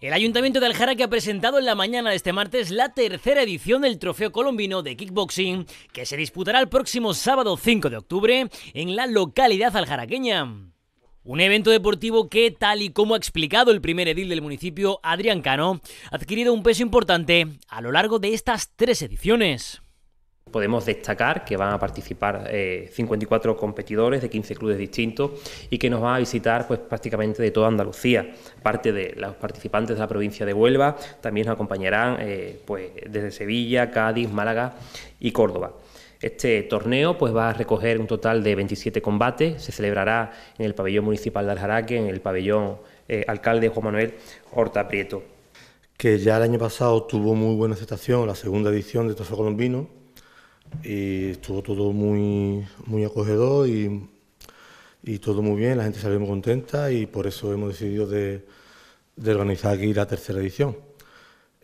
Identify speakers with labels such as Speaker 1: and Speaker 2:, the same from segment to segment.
Speaker 1: El Ayuntamiento de Aljaraque ha presentado en la mañana de este martes la tercera edición del Trofeo Colombino de Kickboxing, que se disputará el próximo sábado 5 de octubre en la localidad aljaraqueña. Un evento deportivo que, tal y como ha explicado el primer edil del municipio, Adrián Cano, ha adquirido un peso importante a lo largo de estas tres ediciones
Speaker 2: podemos destacar que van a participar 54 eh, competidores de 15 clubes distintos y que nos van a visitar pues, prácticamente de toda Andalucía. Parte de los participantes de la provincia de Huelva también nos acompañarán eh, pues, desde Sevilla, Cádiz, Málaga y Córdoba. Este torneo pues, va a recoger un total de 27 combates. Se celebrará en el pabellón municipal de Aljaraque, en el pabellón eh, alcalde Juan Manuel Horta Prieto.
Speaker 3: Que ya el año pasado tuvo muy buena aceptación la segunda edición de Trofeo Colombino, y estuvo todo muy, muy acogedor y, todo muy bien, la gente salió muy contenta y por eso hemos decidido de, organizar aquí la tercera edición.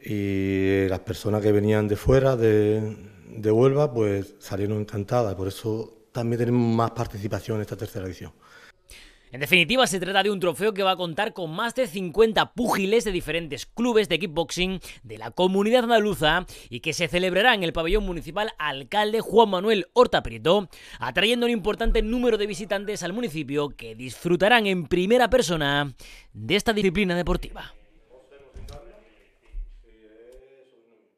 Speaker 3: Y las personas que venían de fuera, de, de Huelva, pues salieron encantadas, por eso también tenemos más participación en esta tercera edición.
Speaker 1: En definitiva, se trata de un trofeo que va a contar con más de 50 púgiles de diferentes clubes de kickboxing de la comunidad andaluza y que se celebrará en el pabellón municipal alcalde Juan Manuel Horta Prieto, atrayendo un importante número de visitantes al municipio que disfrutarán en primera persona de esta disciplina deportiva.